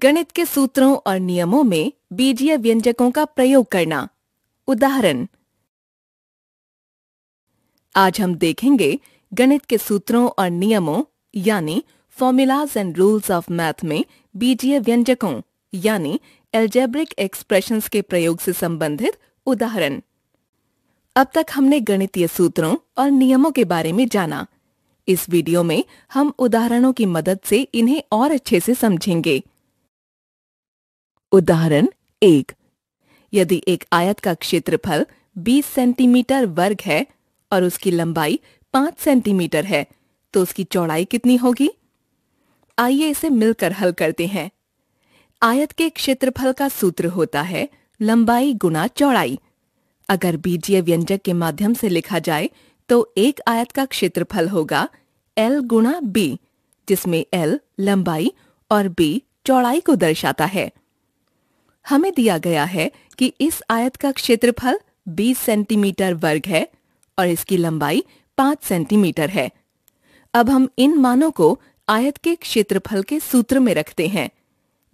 गणित के सूत्रों और नियमों में बीजीय व्यंजकों का प्रयोग करना उदाहरण आज हम देखेंगे गणित के सूत्रों और नियमों यानी formulas and rules of math में बीजीय व्यंजकों यानी एल्जेब्रिक एक्सप्रेशंस के प्रयोग से संबंधित उदाहरण अब तक हमने गणितीय सूत्रों और नियमों के बारे में जाना इस वीडियो में हम उदाहरणों की मदद से इन्हें और अच्छे से समझेंगे उदाहरण एक यदि एक आयत का क्षेत्रफल 20 सेंटीमीटर वर्ग है और उसकी लंबाई 5 सेंटीमीटर है तो उसकी चौड़ाई कितनी होगी आइए इसे मिलकर हल करते हैं आयत के क्षेत्रफल का सूत्र होता है लंबाई गुना चौड़ाई अगर बीजीय व्यंजक के माध्यम से लिखा जाए तो एक आयत का क्षेत्रफल होगा एल गुणा बी जिसमें एल लंबाई और बी चौड़ाई को दर्शाता है हमें दिया गया है कि इस आयत का क्षेत्रफल 20 सेंटीमीटर वर्ग है और इसकी लंबाई 5 सेंटीमीटर है अब हम इन मानों को आयत के क्षेत्रफल के सूत्र में रखते हैं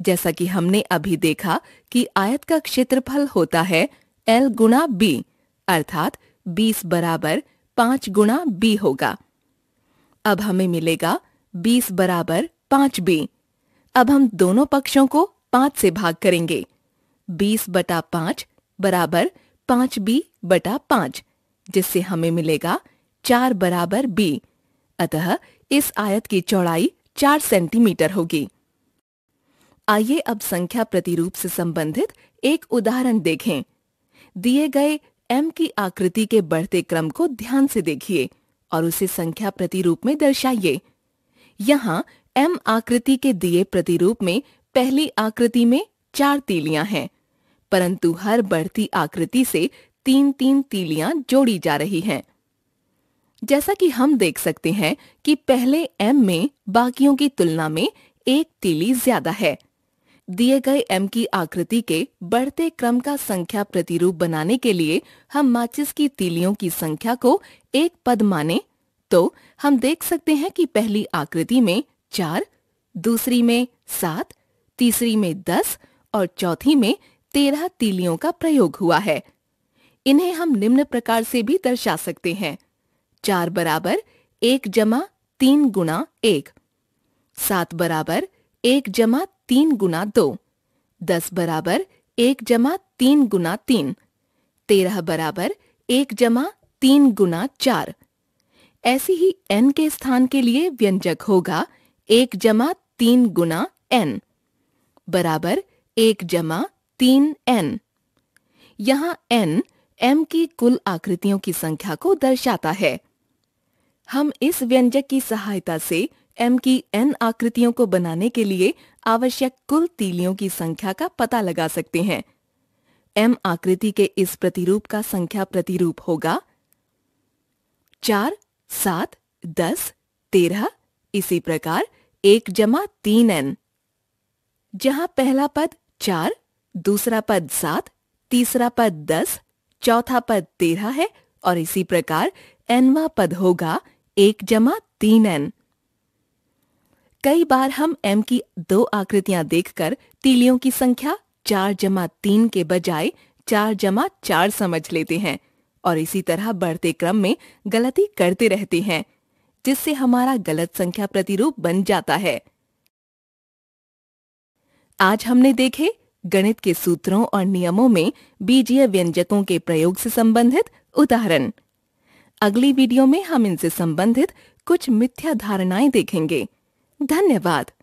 जैसा कि हमने अभी देखा कि आयत का क्षेत्रफल होता है एल गुणा बी अर्थात 20 बराबर 5 गुणा बी होगा अब हमें मिलेगा 20 बराबर 5 बी अब हम दोनों पक्षों को 5 से भाग करेंगे बीस बटा पांच बराबर पांच बी बटा पांच जिससे हमें मिलेगा चार बराबर बी अतः इस आयत की चौड़ाई चार सेंटीमीटर होगी आइए अब संख्या प्रतिरूप से संबंधित एक उदाहरण देखें दिए गए एम की आकृति के बढ़ते क्रम को ध्यान से देखिए और उसे संख्या प्रतिरूप में दर्शाइए यहाँ एम आकृति के दिए प्रतिरूप में पहली आकृति में चार तीलियां हैं परंतु हर बढ़ती आकृति से तीन तीन तीलियां जोड़ी जा रही हैं। जैसा कि हम देख सकते हैं कि पहले एम में बाकियों की तुलना में एक तीली ज्यादा है दिए गए एम की आकृति के बढ़ते क्रम का संख्या प्रतिरूप बनाने के लिए हम माचिस की तीलियों की संख्या को एक पद माने तो हम देख सकते हैं कि पहली आकृति में चार दूसरी में सात तीसरी में दस और चौथी में तेरह तीलियों का प्रयोग हुआ है इन्हें हम निम्न प्रकार से भी दर्शा सकते हैं चार बराबर एक जमा तीन गुना एक सात बराबर एक जमा तीन गुना दो दस बराबर एक जमा तीन गुना तीन तेरह बराबर एक जमा तीन गुना चार ऐसी ही एन के स्थान के लिए व्यंजक होगा एक जमा तीन गुना एन बराबर एक जमा तीन एन यहाँ एन एम की कुल आकृतियों की संख्या को दर्शाता है हम इस व्यंजक की सहायता से एम की एन आकृतियों को बनाने के लिए आवश्यक कुल तीलियों की संख्या का पता लगा सकते हैं एम आकृति के इस प्रतिरूप का संख्या प्रतिरूप होगा चार सात दस तेरह इसी प्रकार एक जमा तीन एन जहां पहला पद चार दूसरा पद सात तीसरा पद दस चौथा पद तेरह है और इसी प्रकार एनवा पद होगा एक जमा तीन एन कई बार हम एम की दो आकृतियां देखकर तीलियों की संख्या चार जमा तीन के बजाय चार जमा चार समझ लेते हैं और इसी तरह बढ़ते क्रम में गलती करते रहते हैं जिससे हमारा गलत संख्या प्रतिरूप बन जाता है आज हमने देखे गणित के सूत्रों और नियमों में बीजीय व्यंजकों के प्रयोग से संबंधित उदाहरण अगली वीडियो में हम इनसे संबंधित कुछ मिथ्या धारणाएं देखेंगे धन्यवाद